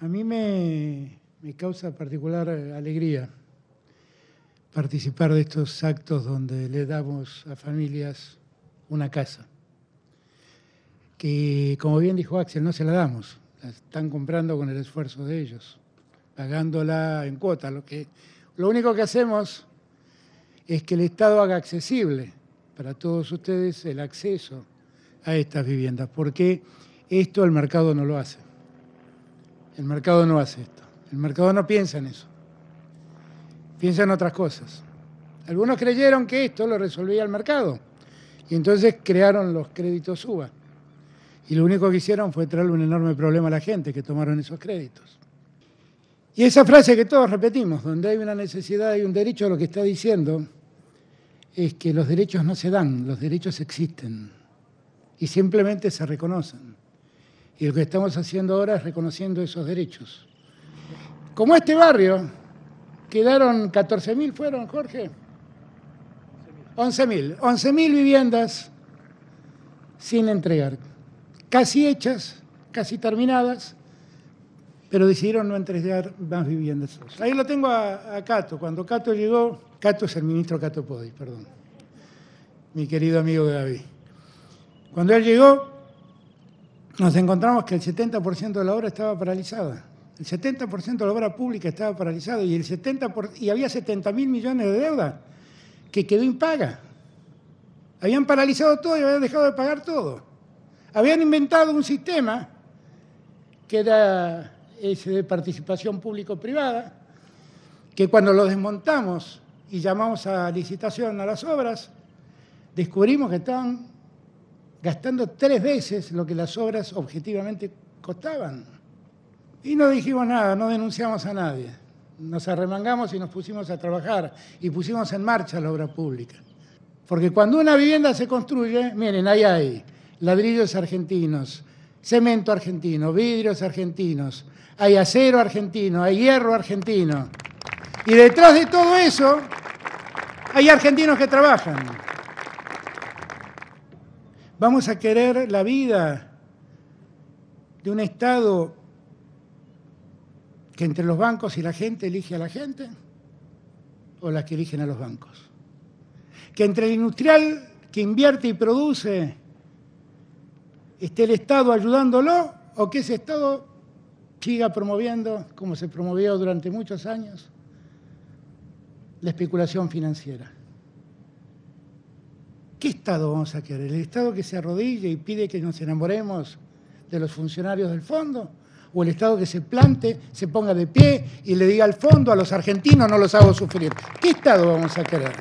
A mí me, causa particular eh, alegría participar de estos actos donde le damos a familias una casa. Que, como bien dijo Axel, no se la damos, la están comprando con el esfuerzo de ellos, pagándola en cuota. Lo, que, lo único que hacemos es que el Estado haga accesible para todos ustedes el acceso a estas viviendas, porque esto el mercado no lo hace. El mercado no hace esto. El mercado no piensa en eso. Piensa en otras cosas. Algunos creyeron que esto lo resolvía el mercado y entonces crearon los créditos UBA. Y lo único que hicieron fue traerle un enorme problema a la gente que tomaron esos créditos. Y esa frase que todos repetimos, donde hay una necesidad y un derecho, lo que está diciendo es que los derechos no se dan, los derechos existen y simplemente se reconocen. Y lo que estamos haciendo ahora es reconociendo esos derechos. Como este barrio, quedaron 14.000, fueron, Jorge. 11.000. 11.000 viviendas sin entregar. Casi hechas, casi terminadas, pero decidieron no entregar más viviendas. Ahí lo tengo a, Cato. Cuando Cato llegó, Cato es el ministro Cato Podi, perdón, mi querido amigo David, Cuando él llegó, nos encontramos que el 70% de la obra estaba paralizada. El 70% de la obra pública estaba paralizada y, y había 70 mil millones de deuda que quedó impaga. Habían paralizado todo y habían dejado de pagar todo. Habían inventado un sistema que era ese de participación público-privada, que cuando lo desmontamos y llamamos a licitación a las obras, descubrimos que estaban gastando tres veces lo que las obras objetivamente costaban. Y no dijimos nada, no denunciamos a nadie. Nos arremangamos y nos pusimos a trabajar y pusimos en marcha la obra pública. Porque cuando una vivienda se construye, miren, ahí hay ladrillos argentinos, cemento argentino, vidrios argentinos, hay acero argentino, hay hierro argentino. Y detrás de todo eso hay argentinos que trabajan. Vamos a querer la vida de un Estado que entre los bancos y la gente elige a la gente o las que eligen a los bancos. Que entre el industrial que invierte y produce esté el Estado ayudándolo o que ese Estado siga promoviendo, como se promovió durante muchos años, la especulación financiera. ¿Qué Estado vamos a querer? ¿El Estado que se arrodille y pide que nos enamoremos de los funcionarios del fondo? ¿O el Estado que se plante, se ponga de pie y le diga al fondo, a los argentinos no los hago sufrir? ¿Qué Estado vamos a querer?